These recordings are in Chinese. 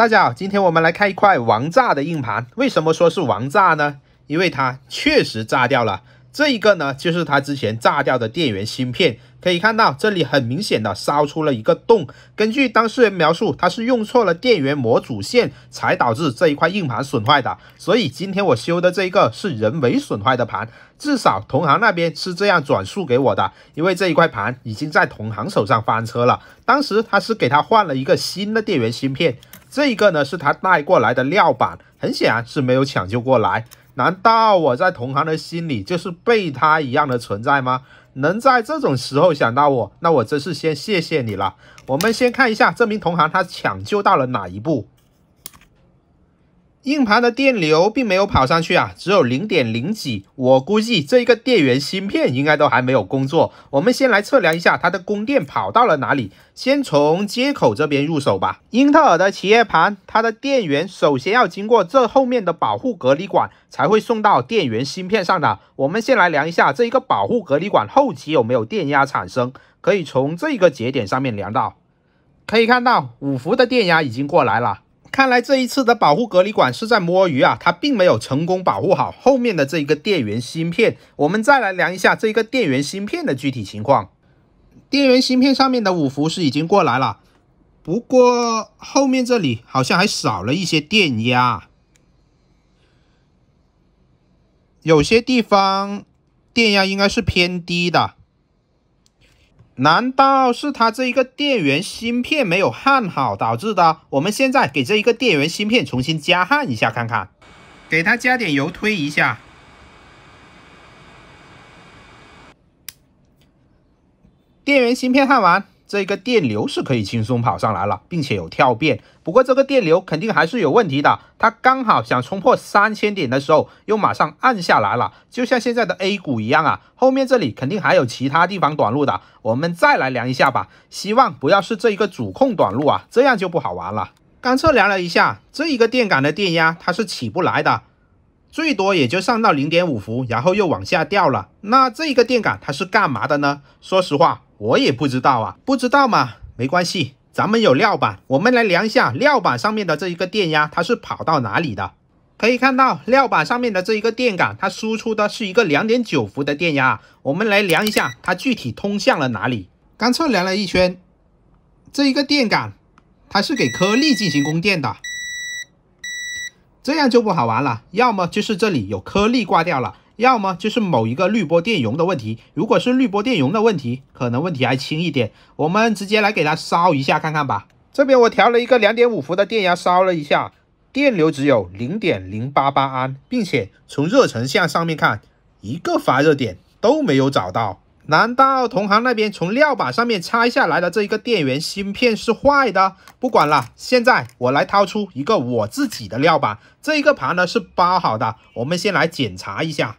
大家好，今天我们来看一块王炸的硬盘。为什么说是王炸呢？因为它确实炸掉了。这一个呢，就是它之前炸掉的电源芯片。可以看到，这里很明显的烧出了一个洞。根据当事人描述，他是用错了电源模组线才导致这一块硬盘损坏的。所以今天我修的这一个是人为损坏的盘，至少同行那边是这样转述给我的。因为这一块盘已经在同行手上翻车了，当时他是给他换了一个新的电源芯片。这个呢，是他带过来的料板，很显然是没有抢救过来。难道我在同行的心里就是备胎一样的存在吗？能在这种时候想到我，那我真是先谢谢你了。我们先看一下这名同行他抢救到了哪一步。硬盘的电流并没有跑上去啊，只有零点零几。我估计这一个电源芯片应该都还没有工作。我们先来测量一下它的供电跑到了哪里。先从接口这边入手吧。英特尔的企业盘，它的电源首先要经过这后面的保护隔离管，才会送到电源芯片上的。我们先来量一下这一个保护隔离管后期有没有电压产生，可以从这个节点上面量到。可以看到五伏的电压已经过来了。看来这一次的保护隔离管是在摸鱼啊，它并没有成功保护好后面的这一个电源芯片。我们再来量一下这个电源芯片的具体情况。电源芯片上面的五伏是已经过来了，不过后面这里好像还少了一些电压，有些地方电压应该是偏低的。难道是他这一个电源芯片没有焊好导致的？我们现在给这一个电源芯片重新加焊一下看看，给它加点油推一下，电源芯片焊完。这个电流是可以轻松跑上来了，并且有跳变。不过这个电流肯定还是有问题的，它刚好想冲破三千点的时候，又马上按下来了。就像现在的 A 股一样啊，后面这里肯定还有其他地方短路的。我们再来量一下吧，希望不要是这一个主控短路啊，这样就不好玩了。刚测量了一下，这一个电感的电压它是起不来的。最多也就上到零点五伏，然后又往下掉了。那这一个电感它是干嘛的呢？说实话，我也不知道啊。不知道嘛？没关系，咱们有料板，我们来量一下料板上面的这一个电压，它是跑到哪里的？可以看到料板上面的这一个电感，它输出的是一个两点九伏的电压。我们来量一下，它具体通向了哪里？刚测量了一圈，这一个电感它是给颗粒进行供电的。这样就不好玩了，要么就是这里有颗粒挂掉了，要么就是某一个滤波电容的问题。如果是滤波电容的问题，可能问题还轻一点。我们直接来给它烧一下看看吧。这边我调了一个两点五伏的电压烧了一下，电流只有零点零八八安，并且从热成像上面看，一个发热点都没有找到。难道同行那边从料板上面拆下来的这一个电源芯片是坏的？不管了，现在我来掏出一个我自己的料板，这一个盘呢是包好的，我们先来检查一下。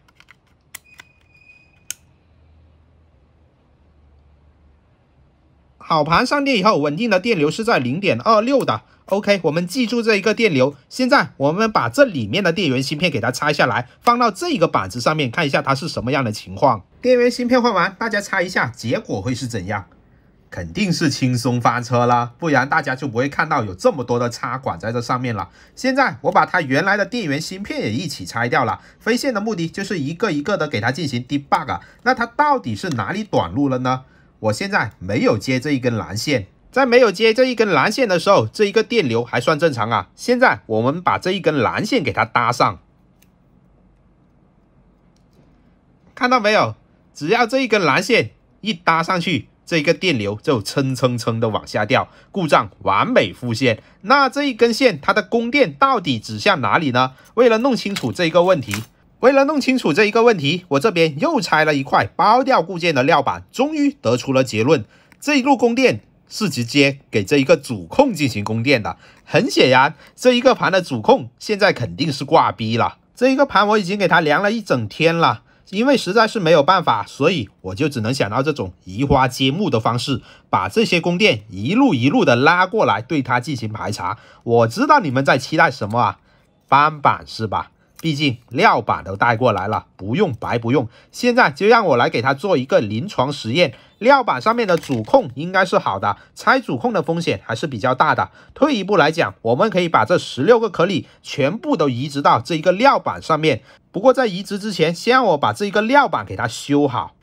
好，盘上电以后，稳定的电流是在零点二六的。OK，我们记住这一个电流。现在我们把这里面的电源芯片给它拆下来，放到这一个板子上面，看一下它是什么样的情况。电源芯片换完，大家猜一下结果会是怎样？肯定是轻松翻车啦，不然大家就不会看到有这么多的插管在这上面了。现在我把它原来的电源芯片也一起拆掉了，飞线的目的就是一个一个的给它进行 debug。那它到底是哪里短路了呢？我现在没有接这一根蓝线，在没有接这一根蓝线的时候，这一个电流还算正常啊。现在我们把这一根蓝线给它搭上，看到没有？只要这一根蓝线一搭上去，这一个电流就蹭蹭蹭的往下掉，故障完美复现。那这一根线它的供电到底指向哪里呢？为了弄清楚这一个问题，为了弄清楚这一个问题，我这边又拆了一块包掉固件的料板，终于得出了结论：这一路供电是直接给这一个主控进行供电的。很显然，这一个盘的主控现在肯定是挂逼了。这一个盘我已经给它量了一整天了。因为实在是没有办法，所以我就只能想到这种移花接木的方式，把这些宫殿一路一路的拉过来，对它进行排查。我知道你们在期待什么啊？翻板是吧？毕竟料板都带过来了，不用白不用。现在就让我来给它做一个临床实验。料板上面的主控应该是好的，拆主控的风险还是比较大的。退一步来讲，我们可以把这十六个颗粒全部都移植到这一个料板上面。不过在移植之前，先让我把这一个料板给它修好。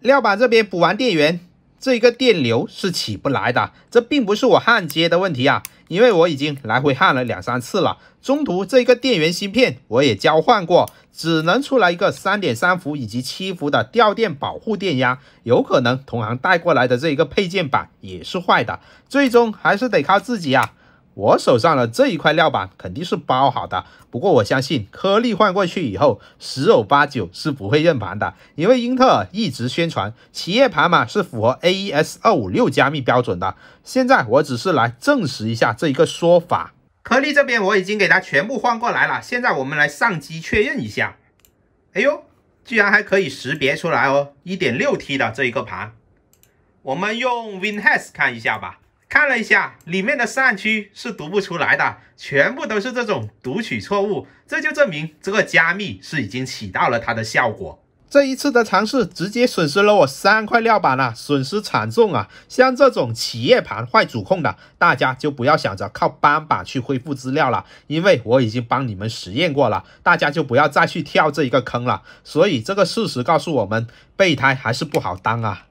料板这边补完电源，这一个电流是起不来的。这并不是我焊接的问题啊，因为我已经来回焊了两三次了。中途这一个电源芯片我也交换过，只能出来一个三点三伏以及七伏的掉电保护电压。有可能同行带过来的这一个配件板也是坏的，最终还是得靠自己啊。我手上的这一块料板肯定是包好的，不过我相信颗粒换过去以后，十有八九是不会认盘的，因为英特尔一直宣传企业盘嘛是符合 AES 二五六加密标准的。现在我只是来证实一下这一个说法，颗粒这边我已经给它全部换过来了，现在我们来上机确认一下。哎呦，居然还可以识别出来哦，一点六 T 的这一个盘，我们用 w i n h a s 看一下吧。看了一下，里面的扇区是读不出来的，全部都是这种读取错误，这就证明这个加密是已经起到了它的效果。这一次的尝试直接损失了我三块料板了，损失惨重啊！像这种企业盘坏主控的，大家就不要想着靠搬板去恢复资料了，因为我已经帮你们实验过了，大家就不要再去跳这一个坑了。所以这个事实告诉我们，备胎还是不好当啊！